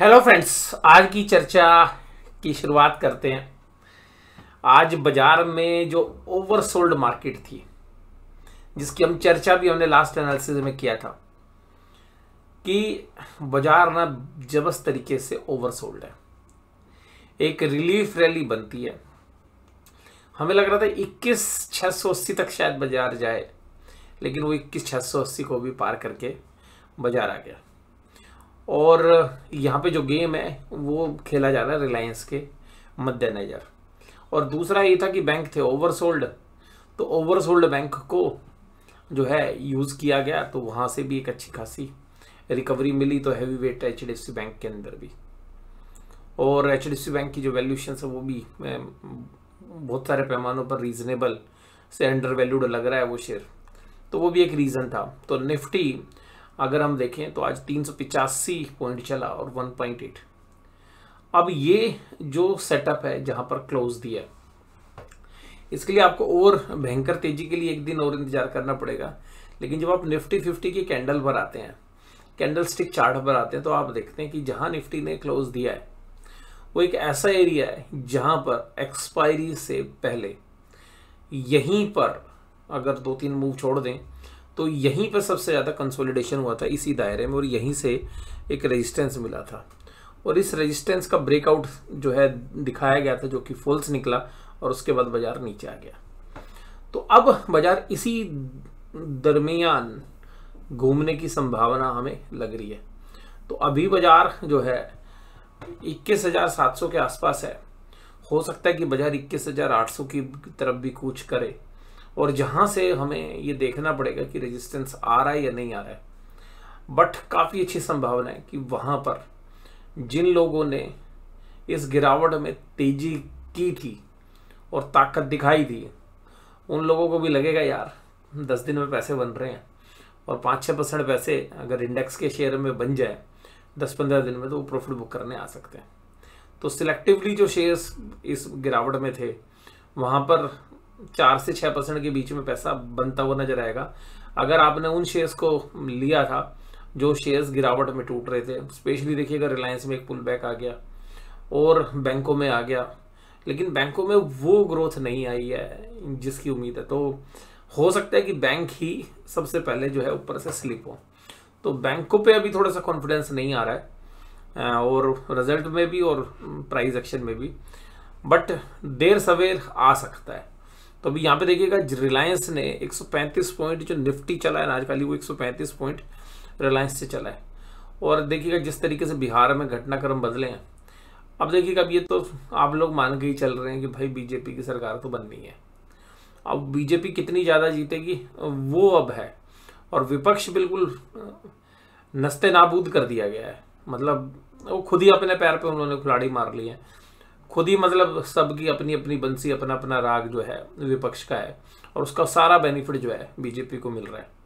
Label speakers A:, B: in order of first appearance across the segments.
A: hello friends आज की चर्चा की शुरुआत करते हैं आज बाजार में जो ओवरसोल्ड मार्केट थी जिसकी हम चर्चा भी हमने लास्ट एनालिसिस में किया था कि बाजार ना जबरदस्त तरीके से ओवरसोल्ड है एक रिलीफ रैली बनती है हमें लग रहा था इक्कीस छह सौ अस्सी तक शायद बाजार जाए लेकिन वो इक्कीस छह सौ अस्सी को भी पार करके बाजार आ गया और यहाँ पे जो गेम है वो खेला जा रहा है रिलायंस के मद्देनज़र और दूसरा ये था कि बैंक थे ओवरसोल्ड तो ओवरसोल्ड बैंक को जो है यूज़ किया गया तो वहाँ से भी एक अच्छी खासी रिकवरी मिली तो हैवी वेट एच बैंक के अंदर भी और एच बैंक की जो वैल्यूशन है वो भी बहुत सारे पैमानों पर रीज़नेबल से अंडर वैल्यूड लग रहा है वो शेयर तो वो भी एक रीज़न था तो निफ्टी अगर हम देखें तो आज तीन पॉइंट चला और 1.8 अब ये जो सेटअप है जहां पर क्लोज दिया इसके लिए आपको और भयंकर तेजी के लिए एक दिन और इंतजार करना पड़ेगा लेकिन जब आप निफ्टी फिफ्टी के कैंडल पर आते हैं कैंडल स्टिक चार्ट पर आते हैं तो आप देखते हैं कि जहां निफ्टी ने क्लोज दिया है वो एक ऐसा एरिया है जहां पर एक्सपायरी से पहले यहीं पर अगर दो तीन मूव छोड़ दें तो यहीं पर सबसे ज़्यादा कंसोलिडेशन हुआ था इसी दायरे में और यहीं से एक रेजिस्टेंस मिला था और इस रेजिस्टेंस का ब्रेकआउट जो है दिखाया गया था जो कि फॉल्स निकला और उसके बाद बाज़ार नीचे आ गया तो अब बाज़ार इसी दरमियान घूमने की संभावना हमें लग रही है तो अभी बाज़ार जो है इक्कीस हज़ार सात सौ के आसपास है हो सकता है कि बाज़ार इक्कीस हज़ार आठ सौ की तरफ भी कूच करे और जहाँ से हमें ये देखना पड़ेगा कि रेजिस्टेंस आ रहा है या नहीं आ रहा है बट काफ़ी अच्छी संभावना है कि वहाँ पर जिन लोगों ने इस गिरावट में तेज़ी की थी और ताकत दिखाई थी उन लोगों को भी लगेगा यार दस दिन में पैसे बन रहे हैं और पाँच छः परसेंट पैसे अगर इंडेक्स के शेयर में बन जाए दस पंद्रह दिन में तो वो प्रॉफिट बुक करने आ सकते हैं तो सिलेक्टिवली जो शेयर्स इस गिरावट में थे वहाँ पर चार से छः परसेंट के बीच में पैसा बनता हुआ नजर आएगा अगर आपने उन शेयर्स को लिया था जो शेयर्स गिरावट में टूट रहे थे स्पेशली देखिएगा रिलायंस में एक पुल बैक आ गया और बैंकों में आ गया लेकिन बैंकों में वो ग्रोथ नहीं आई है जिसकी उम्मीद है तो हो सकता है कि बैंक ही सबसे पहले जो है ऊपर से स्लिप हो तो बैंकों पे अभी थोड़ा सा कॉन्फिडेंस नहीं आ रहा है और रिजल्ट में भी और प्राइस एक्शन में भी बट देर सवेर आ सकता है तो अभी यहाँ पे देखिएगा रिलायंस ने 135 पॉइंट जो निफ्टी चला है आज खाली वो 135 पॉइंट रिलायंस से चला है और देखिएगा जिस तरीके से बिहार में घटनाक्रम बदले हैं अब देखिएगा अब ये तो आप लोग मान के ही चल रहे हैं कि भाई बीजेपी की सरकार तो बननी है अब बीजेपी कितनी ज़्यादा जीतेगी वो अब है और विपक्ष बिल्कुल नस्ते नाबूद कर दिया गया है मतलब वो खुद ही अपने पैर पर उन्होंने खिलाड़ी मार ली है खुद ही मतलब सबकी अपनी अपनी बंसी अपना अपना राग जो है विपक्ष का है और उसका सारा बेनिफिट जो है बीजेपी को मिल रहा है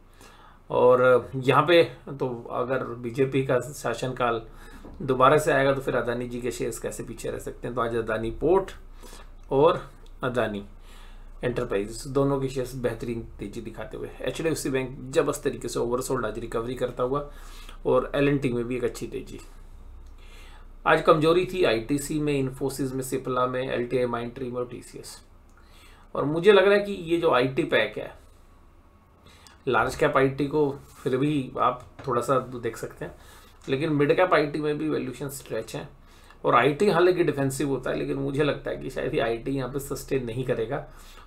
A: और यहाँ पे तो अगर बीजेपी का शासनकाल दोबारा से आएगा तो फिर अदानी जी के शेयर्स कैसे पीछे रह सकते हैं तो आज अदानी पोर्ट और अदानी एंटरप्राइज दोनों के शेयर्स बेहतरीन तेजी दिखाते हुए एच बैंक जबरदस्त तरीके से ओवरसोल्ड आज रिकवरी करता हुआ और एल में भी एक अच्छी तेजी आज कमजोरी थी आईटीसी में इन्फोसिस में सिपला में एल टी आई माइंड में और टी और मुझे लग रहा है कि ये जो आईटी पैक है लार्ज कैप आईटी को फिर भी आप थोड़ा सा तो देख सकते हैं लेकिन मिड कैप आईटी में भी वैल्यूशन स्ट्रेच है और आईटी हालांकि डिफेंसिव होता है लेकिन मुझे लगता है कि शायद ये टी यहाँ पर सस्टेन नहीं करेगा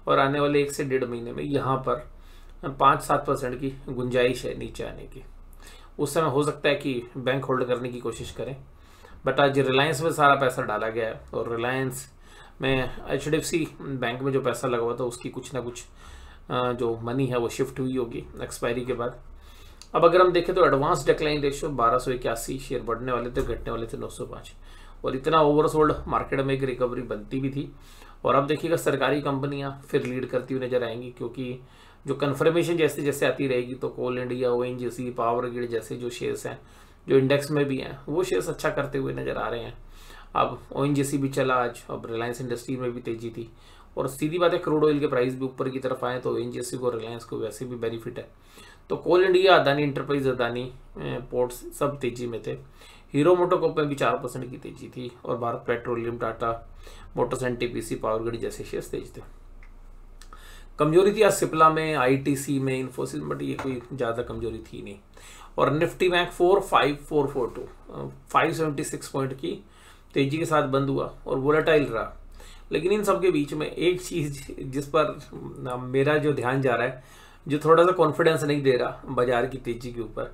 A: और आने वाले एक से डेढ़ महीने में यहाँ पर पाँच सात परसेंट की गुंजाइश है नीचे आने की उस समय हो सकता है कि बैंक होल्ड करने की कोशिश करें बट आज रिलायंस में सारा पैसा डाला गया है और रिलायंस में एच बैंक में जो पैसा लगा हुआ था उसकी कुछ ना कुछ जो मनी है वो शिफ्ट हुई होगी एक्सपायरी के बाद अब अगर हम देखें तो एडवांस डिक्लाइन रेशियो बारह सौ इक्यासी शेयर बढ़ने वाले थे घटने वाले थे नौ सौ और इतना ओवरसोल्ड मार्केट में एक रिकवरी बनती भी थी और अब देखिएगा सरकारी कंपनियां फिर लीड करती हुई नजर आएंगी क्योंकि जो कन्फर्मेशन जैसे जैसे आती रहेगी तो कोल इंडिया ओ पावर ग्रिड जैसे जो शेयर्स हैं जो इंडेक्स में भी हैं वो शेयर्स अच्छा करते हुए नज़र आ रहे हैं अब ओ भी चला आज अब रिलायंस इंडस्ट्री में भी तेजी थी और सीधी बात है क्रूड ऑयल के प्राइस भी ऊपर की तरफ आए तो ओ को रिलायंस को वैसे भी बेनिफिट है तो Coal India Adani enterprise Adani ports सब तेजी में थे हीरो मोटोकॉप में भी चार परसेंट की तेजी थी और भारत पेट्रोलियम टाटा मोटर्स एंड पी सी ग्रिड जैसे शेयर्स तेज थे कमजोरी थी आज सिप्ला में आईटीसी में इन्फोसिस बट ये कोई ज़्यादा कमजोरी थी नहीं और Nifty bank four five four four two five seventy six point की तेजी के साथ बंद हुआ और वोलाटाइल रहा लेकिन इन सब के बीच में एक चीज़ जिस पर मेरा जो ध्यान जा रहा है जो थोड़ा सा कॉन्फिडेंस नहीं दे रहा बाजार की तेजी के ऊपर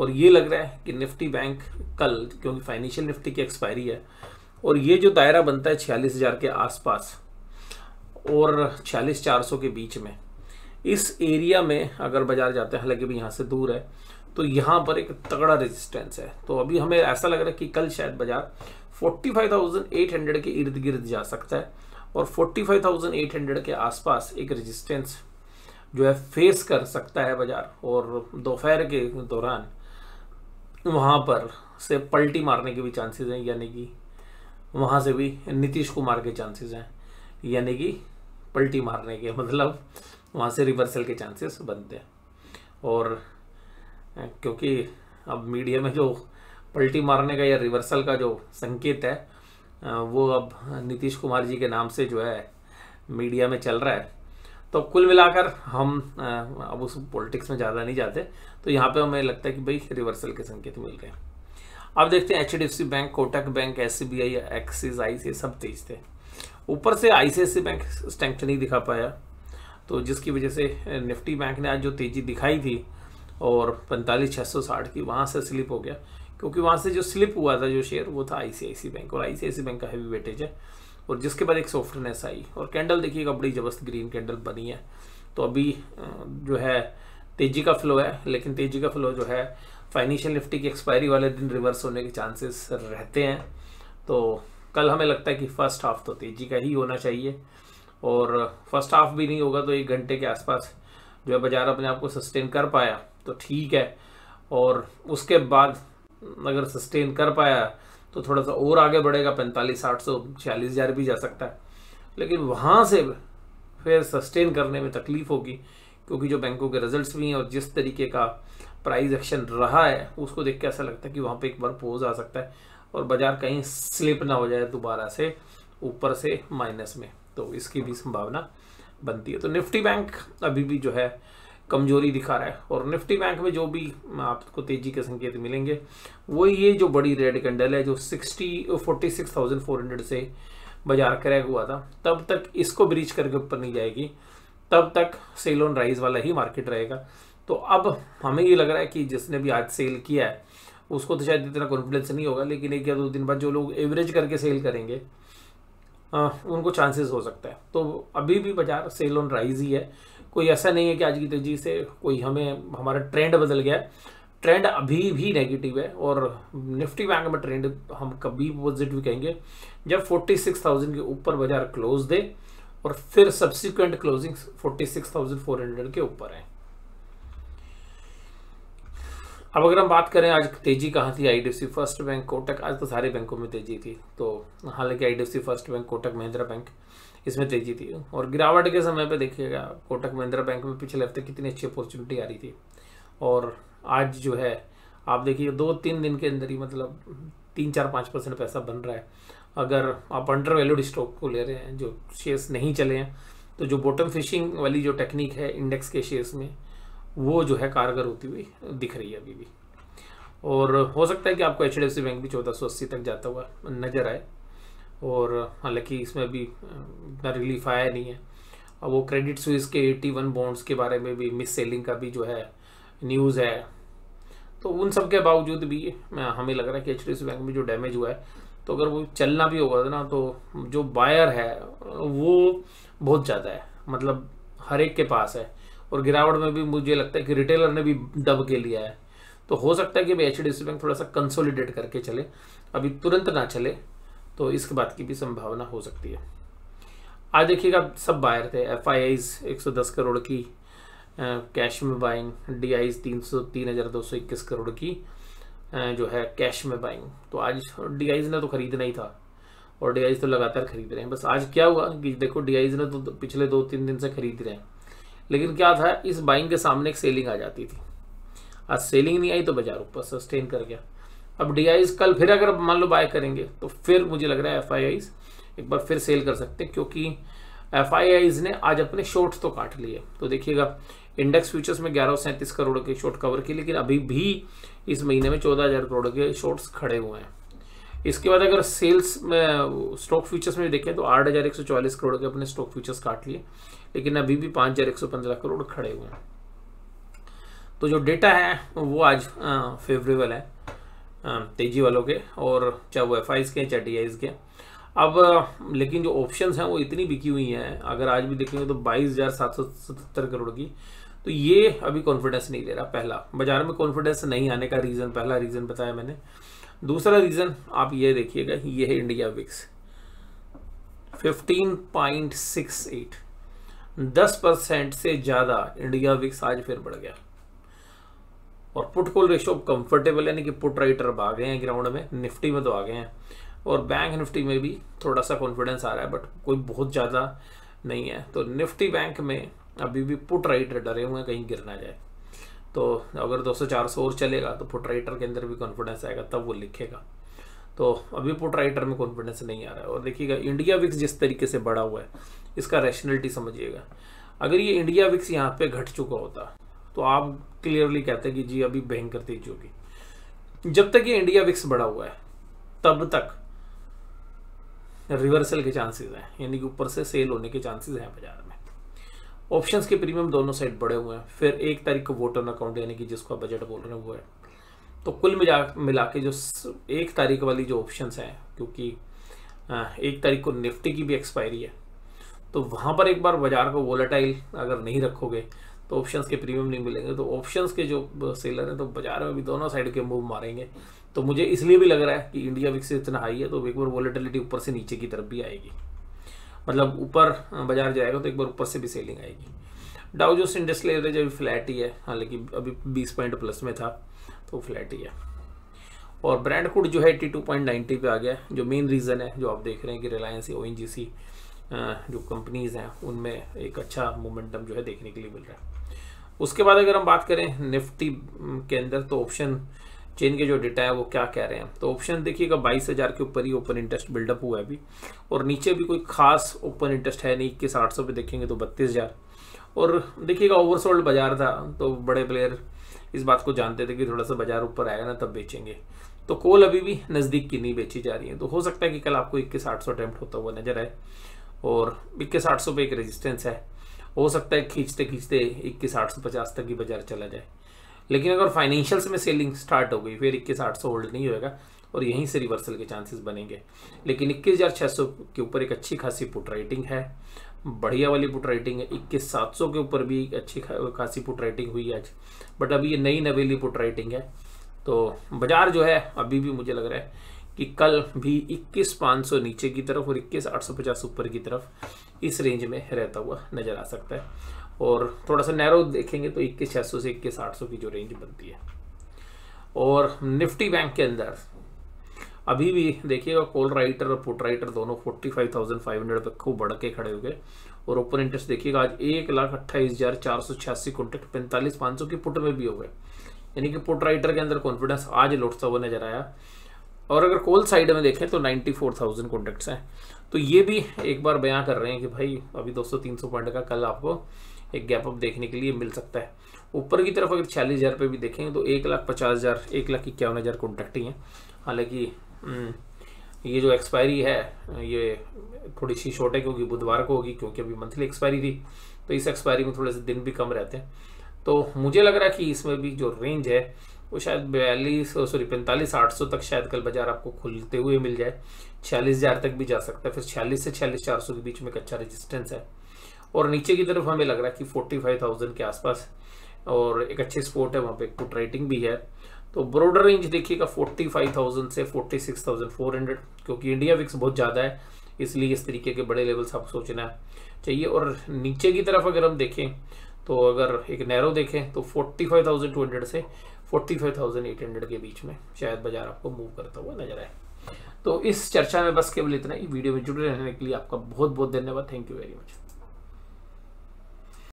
A: और ये लग रहा है कि निफ्टी बैंक कल क्योंकि फाइनेंशियल निफ्टी की एक्सपायरी है और ये जो दायरा बनता है छियालीस हज़ार के आसपास और छियालीस चार सौ के बीच में इस एरिया में अगर बाजार जाते हैं हालांकि भी यहाँ से दूर है तो यहाँ पर एक तगड़ा रेजिस्टेंस है तो अभी हमें ऐसा लग रहा है कि कल शायद बाजार 45,800 के इर्द गिर्द जा सकता है और 45,800 के आसपास एक रेजिस्टेंस जो है फेस कर सकता है बाजार और दोपहर के दौरान वहाँ पर से पलटी मारने के भी चांसेस हैं यानी कि वहाँ से भी नीतीश कुमार के चांसेस हैं यानी कि पलटी मारने के मतलब वहाँ से रिवर्सल के चांसेस बनते हैं और क्योंकि अब मीडिया में जो पलटी मारने का या रिवर्सल का जो संकेत है वो अब नीतीश कुमार जी के नाम से जो है मीडिया में चल रहा है तो कुल मिलाकर हम अब उस पॉलिटिक्स में ज़्यादा नहीं जाते तो यहाँ पे हमें लगता है कि भाई रिवर्सल के संकेत मिल रहे हैं अब देखते हैं H bank Kotak bank S C B I Axis I ये सब तेज थे ऊपर से आई बैंक स्ट्रेंथ नहीं दिखा पाया तो जिसकी वजह से निफ्टी बैंक ने आज जो तेज़ी दिखाई थी और पैंतालीस छः सौ साठ की वहाँ से स्लिप हो गया क्योंकि वहाँ से जो स्लिप हुआ था जो शेयर वो था आई बैंक और आई बैंक का हैवी वेटेज है और जिसके बाद एक सॉफ्टनेस आई और कैंडल देखिएगा बड़ी जबरदस्त ग्रीन कैंडल बनी है तो अभी जो है तेजी का फ्लो है लेकिन तेजी का फ्लो जो है फाइनेंशियल निफ्टी की एक्सपायरी वाले दिन रिवर्स होने के चांसेस रहते हैं तो कल हमें लगता है कि फर्स्ट हाफ तो तेजी का ही होना चाहिए और फर्स्ट हाफ भी नहीं होगा तो एक घंटे के आसपास जो है बाजार अपने आप को सस्टेन कर पाया तो ठीक है और उसके बाद अगर सस्टेन कर पाया तो थोड़ा सा और आगे बढ़ेगा पैंतालीस साठ सौ छियालीस हज़ार भी जा सकता है लेकिन वहाँ से फिर सस्टेन करने में तकलीफ़ होगी क्योंकि जो बैंकों के रिजल्ट्स भी हैं और जिस तरीके का प्राइस एक्शन रहा है उसको देख के ऐसा लगता है कि वहाँ पे एक बार पोज आ सकता है और बाज़ार कहीं स्लिप ना हो जाए दोबारा से ऊपर से माइनस में तो इसकी भी संभावना बनती है तो निफ्टी बैंक अभी भी जो है कमजोरी दिखा रहा है और निफ्टी बैंक में जो भी आपको तेजी के संकेत मिलेंगे वो ये जो बड़ी रेड कैंडल है जो sixty forty six thousand four hundred से बाजार क्रैक हुआ था तब तक इसको ब्रीच करके ऊपर नहीं जाएगी तब तक सेल ऑन राइज वाला ही मार्केट रहेगा तो अब हमें ये लग रहा है कि जिसने भी आज सेल किया है उसको तो शायद इतना कॉन्फिडेंस नहीं होगा लेकिन एक या दो दिन बाद जो लोग एवरेज करके सेल करेंगे आ, उनको चांसेस हो सकता है तो अभी भी बाजार सेल ऑन राइज ही है कोई ऐसा नहीं है कि आज की तेजी से कोई हमें हमारा ट्रेंड बदल गया है ट्रेंड अभी भी नेगेटिव है और निफ्टी बैंक में ट्रेंड हम कभी पॉजिटिव कहेंगे जब 46,000 के ऊपर बाजार क्लोज दे और फिर सब्सिक्वेंट क्लोजिंग 46,400 के ऊपर है अब अगर हम बात करें आज तेजी कहाँ थी आईडीएफसी फर्स्ट बैंक कोटक आज तो सारे बैंकों में तेजी थी तो हालांकि IDFC first bank Kotak Mahindra bank इसमें तेजी थी और गिरावट के समय पे देखिएगा कोटक महिंद्रा बैंक में पिछले हफ्ते कितनी अच्छी अपॉर्चुनिटी आ रही थी और आज जो है आप देखिए दो तीन दिन के अंदर ही मतलब तीन चार पाँच परसेंट पैसा बन रहा है अगर आप अंडर वैल्यूड स्टॉक को ले रहे हैं जो शेयर्स नहीं चले हैं तो जो बॉटम फिशिंग वाली जो टेक्निक है इंडेक्स के शेयर्स में वो जो है कारगर होती हुई दिख रही है अभी भी और हो सकता है कि आपको एच बैंक भी चौदह तक जाता हुआ नजर आए और हालांकि इसमें अभी इतना रिलीफ आया नहीं है और वो क्रेडिट स्विस के 81 बॉन्ड्स के बारे में भी मिस सेलिंग का भी जो है न्यूज़ है तो उन सब के बावजूद भी हमें लग रहा है कि एच बैंक में जो डैमेज हुआ है तो अगर वो चलना भी होगा ना तो जो बायर है वो बहुत ज़्यादा है मतलब हर एक के पास है और गिरावट में भी मुझे लगता है कि रिटेलर ने भी दब के लिया है तो हो सकता है कि भाई एच बैंक थोड़ा सा कंसोलिडेट करके चले अभी तुरंत ना चले तो इस बात की भी संभावना हो सकती है आज देखिएगा सब बायर थे एफ आई आईज एक सौ दस करोड़ की कैश में बाइंग डी आईज तीन सौ तीन हज़ार दो सौ इक्कीस करोड़ की जो है कैश में बाइंग तो आज डी आईज ने तो खरीदना ही था और डी तो लगातार खरीद रहे हैं बस आज क्या हुआ कि देखो डी ने तो पिछले दो तीन दिन से खरीद रहे हैं लेकिन क्या था इस बाइंग के सामने एक सेलिंग आ जाती थी आज सेलिंग नहीं आई तो बाजार ऊपर सस्टेन कर गया अब डी कल फिर अगर मान लो बाय करेंगे तो फिर मुझे लग रहा है एफ एक बार फिर सेल कर सकते हैं क्योंकि एफ ने आज अपने शॉर्ट्स तो काट लिए तो देखिएगा इंडेक्स फ्यूचर्स में ग्यारह सैंतीस करोड़ के शॉर्ट कवर किए लेकिन अभी भी इस महीने में चौदह हज़ार करोड़ के शॉर्ट्स खड़े हुए हैं इसके बाद अगर सेल्स में स्टॉक फ्यूचर्स में देखें तो आठ हज़ार एक सौ करोड़ के अपने स्टॉक फ्यूचर्स काट लिए लेकिन अभी भी पाँच हज़ार एक सौ पंद्रह करोड़ खड़े हुए हैं तो जो डेटा है वो आज फेवरेबल है हाँ, तेजी वालों के और चाहे वो एफ के हैं चाहे डी के अब लेकिन जो ऑप्शंस हैं वो इतनी बिकी हुई हैं अगर आज भी देखेंगे तो बाईस हज़ार सात सौ सतहत्तर करोड़ की तो ये अभी कॉन्फिडेंस नहीं ले रहा पहला बाजार में कॉन्फिडेंस नहीं आने का रीज़न पहला रीज़न बताया मैंने दूसरा रीज़न आप ये देखिएगा ये है इंडिया विक्स 15.68 10 परसेंट से ज़्यादा इंडिया विक्स आज फिर बढ़ गया और पुट कॉल रेशो कंफर्टेबल यानी कि पुट राइटर अब आ गए हैं ग्राउंड में निफ्टी में तो आ गए हैं और बैंक निफ्टी में भी थोड़ा सा कॉन्फिडेंस आ रहा है बट कोई बहुत ज़्यादा नहीं है तो निफ्टी बैंक में अभी भी पुट राइटर डरे हुए हैं कहीं गिर ना जाए तो अगर 200 400 और चलेगा तो पुट राइटर के अंदर भी कॉन्फिडेंस आएगा तब वो लिखेगा तो अभी पुट राइटर में कॉन्फिडेंस नहीं आ रहा है और देखिएगा इंडिया विक्स जिस तरीके से बढ़ा हुआ है इसका रैशनलिटी समझिएगा अगर ये इंडिया विक्स यहाँ पे घट चुका होता तो आप क्लियरली कहते हैं कि जी अभी भयंकर तेजी होगी जब तक ये इंडिया विक्स बढ़ा हुआ है तब तक रिवर्सल के चांसेस हैं यानी कि ऊपर से सेल होने के चांसेस हैं बाजार में ऑप्शंस के प्रीमियम दोनों साइड बढ़े हुए हैं फिर एक तारीख को वोट ऑन अकाउंट यानी कि जिसको बजट बोल रहे हैं वो है तो कुल मिला मिला के जो एक तारीख वाली जो ऑप्शन हैं क्योंकि एक तारीख को निफ्टी की भी एक्सपायरी है तो वहाँ पर एक बार बाजार को वोलाटाइल अगर नहीं रखोगे तो ऑप्शंस के प्रीमियम नहीं मिलेंगे तो ऑप्शंस के जो सेलर हैं तो बाजार में भी दोनों साइड के मूव मारेंगे तो मुझे इसलिए भी लग रहा है कि इंडिया विक्स इतना हाई है तो एक बार वॉलेटिलिटी ऊपर से नीचे की तरफ भी आएगी मतलब ऊपर बाजार जाएगा तो एक बार ऊपर से भी सेलिंग आएगी डाउ जोस इंडस्ट्रियल एवरेज अभी फ्लैट ही है हालांकि अभी 20 पॉइंट प्लस में था तो फ्लैट ही है और ब्रांड कोड जो है एट्टी टू पॉइंट नाइनटी पे आ गया जो मेन रीज़न है जो आप देख रहे हैं कि रिलायंस ओ एन जो कंपनीज़ हैं उनमें एक अच्छा मोमेंटम जो है देखने के लिए मिल रहा है उसके बाद अगर हम बात करें निफ्टी के अंदर तो ऑप्शन चेन के जो डेटा है वो क्या कह रहे हैं तो ऑप्शन देखिएगा बाईस हज़ार के ऊपर ही ओपन इंटरेस्ट बिल्डअप हुआ है अभी और नीचे भी कोई खास ओपन इंटरेस्ट है नहीं इक्कीस आठ सौ पे देखेंगे तो बत्तीस हज़ार और देखिएगा ओवरसोल्ड बाजार था तो बड़े प्लेयर इस बात को जानते थे कि थोड़ा सा बाजार ऊपर आएगा ना तब बेचेंगे तो कोल अभी भी नज़दीक की नहीं बेची जा रही है तो हो सकता है कि कल आपको इक्कीस आठ सौ अटैम्प्ट होता हुआ नजर आए और इक्कीस आठ सौ पे एक रेजिस्टेंस है हो सकता है खींचते खींचते इक्कीस आठ सौ पचास तक ही बाजार चला जाए लेकिन अगर फाइनेंशियल्स में सेलिंग स्टार्ट हो गई फिर इक्कीस आठ सौ होल्ड नहीं होएगा और यहीं से रिवर्सल के चांसेस बनेंगे लेकिन इक्कीस हज़ार छः सौ के ऊपर एक अच्छी खासी पुट राइटिंग है बढ़िया वाली पुट राइटिंग है इक्कीस सात सौ के ऊपर भी अच्छी खासी पुट राइटिंग हुई है आज बट अभी ये नई नवेली पुट राइटिंग है तो बाजार जो है अभी भी मुझे लग रहा है कि कल भी इक्कीस पाँच सौ नीचे की तरफ और इक्कीस आठ सौ पचास ऊपर की तरफ इस रेंज में रहता हुआ नज़र आ सकता है और थोड़ा सा नैरो देखेंगे तो इक्कीस छः से इक्कीस आठ सौ की जो रेंज बनती है और निफ्टी बैंक के अंदर अभी भी देखिएगा कॉल राइटर और पुट राइटर दोनों forty five thousand five hundred तक खूब बढ़ के खड़े हो गए और ओपन इंटरेस्ट देखिएगा आज एक लाख अट्ठाईस हज़ार चार सौ छियासी कॉन्टैक्ट पैंतालीस पाँच सौ की पुट में भी हो गए यानी कि पुट राइटर के अंदर कॉन्फिडेंस आज लौटता हुआ नजर आया और अगर कॉल साइड में देखें तो नाइन्टी फोर थाउजेंड कॉन्टैक्ट्स हैं तो ये भी एक बार बयां कर रहे हैं कि भाई अभी 200-300 पॉइंट का कल आपको एक गैप अप देखने के लिए मिल सकता है ऊपर की तरफ अगर छियालीस हज़ार पे भी देखेंगे तो एक लाख पचास हज़ार एक लाख इक्यावन हज़ार कॉन्ट्रैक्ट ही हैं हालांकि हम्म, ये जो एक्सपायरी है ये थोड़ी सी शॉर्ट है क्योंकि बुधवार को होगी क्योंकि अभी मंथली एक्सपायरी थी तो इस एक्सपायरी में थोड़े से दिन भी कम रहते हैं तो मुझे लग रहा है कि इसमें भी जो रेंज है वो शायद बयालीस सॉरी पैंतालीस आठ सौ तक शायद कल बाजार आपको खुलते हुए मिल जाए छियालीस हज़ार तक भी जा सकता है फिर छियालीस से छियालीस चार सौ के बीच में एक अच्छा रेजिस्टेंस है और नीचे की तरफ हमें लग रहा है कि फोर्टी फाइव थाउजेंड के आसपास और एक अच्छे स्पोर्ट है वहाँ पे पुट राइटिंग भी है तो ब्रॉडर रेंज देखिएगा फोर्टी फाइव थाउजेंड से forty six thousand four hundred क्योंकि इंडिया विक्स बहुत ज़्यादा है इसलिए इस तरीके के बड़े लेवल्स आप सोचना चाहिए और नीचे की तरफ अगर हम देखें तो अगर एक नैरो देखें तो forty five thousand two hundred से forty five thousand eight hundred के बीच में शायद बाज़ार आपको मूव करता हुआ नजर आए तो इस चर्चा में बस केवल इतना ही वीडियो में जुड़े रहने के लिए आपका बहुत बहुत धन्यवाद थैंक यू वेरी मच